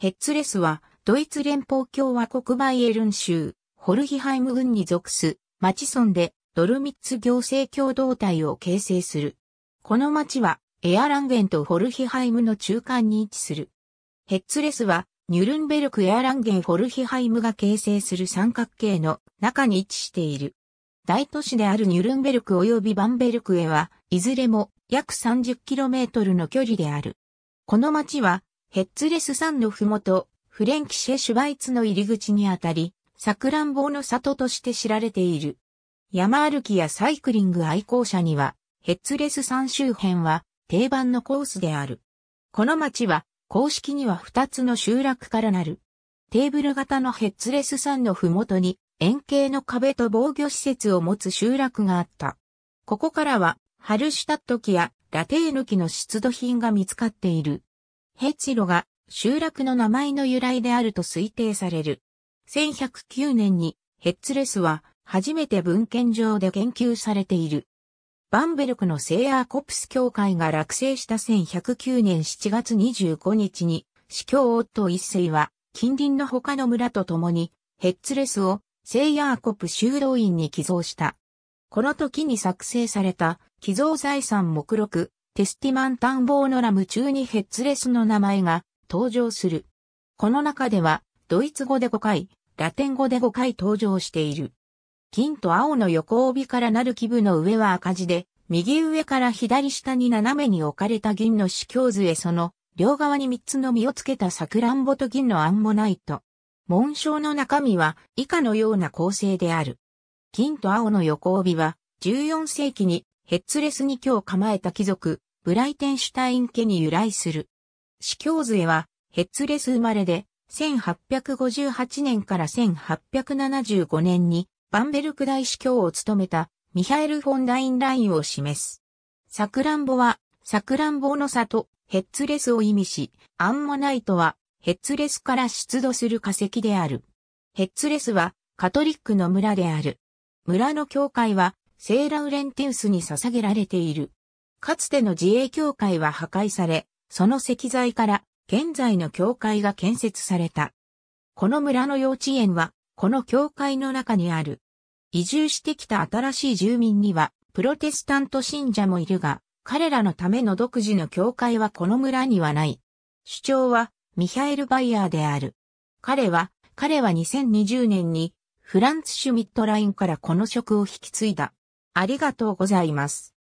ヘッツレスは、ドイツ連邦共和国バイエルン州、ホルヒハイム郡に属す、町村で、ドルミッツ行政共同体を形成する。この町は、エアランゲンとホルヒハイムの中間に位置する。ヘッツレスは、ニュルンベルクエアランゲンホルヒハイムが形成する三角形の中に位置している。大都市であるニュルンベルク及びバンベルクへは、いずれも約 30km の距離である。この町はヘッツレス山のふもと、フレンキシェ・シュバイツの入り口にあたり、サクランボの里として知られている。山歩きやサイクリング愛好者には、ヘッツレス山周辺は定番のコースである。この町は、公式には2つの集落からなる。テーブル型のヘッツレス山のふもとに、円形の壁と防御施設を持つ集落があった。ここからは、ハルシュタット機やラテーヌ機の出土品が見つかっている。ヘチロが集落の名前の由来であると推定される。1109年にヘッツレスは初めて文献上で研究されている。バンベルクのセイアーコプス教会が落成した1109年7月25日に、司教夫一世は近隣の他の村と共にヘッツレスをセイヤーコプ修道院に寄贈した。この時に作成された寄贈財産目録テスティマン探訪のラム中にヘッツレスの名前が登場する。この中では、ドイツ語で5回、ラテン語で5回登場している。金と青の横帯からなる基部の上は赤字で、右上から左下に斜めに置かれた銀の主教図へその、両側に3つの実をつけたサクランボと銀のアンモナイト。紋章の中身は以下のような構成である。金と青の横帯は14世紀にヘッツレスに今日構えた貴族、ブライテンシュタイン家に由来する。司教杖は、ヘッツレス生まれで、1858年から1875年に、バンベルク大司教を務めた、ミハエル・フォンダインラインを示す。サクランボは、サクランボの里、ヘッツレスを意味し、アンモナイトは、ヘッツレスから出土する化石である。ヘッツレスは、カトリックの村である。村の教会は、セーラウレンテウスに捧げられている。かつての自営教会は破壊され、その石材から現在の教会が建設された。この村の幼稚園は、この教会の中にある。移住してきた新しい住民には、プロテスタント信者もいるが、彼らのための独自の教会はこの村にはない。主張は、ミハエル・バイヤーである。彼は、彼は2020年に、フランツ・シュミットラインからこの職を引き継いだ。ありがとうございます。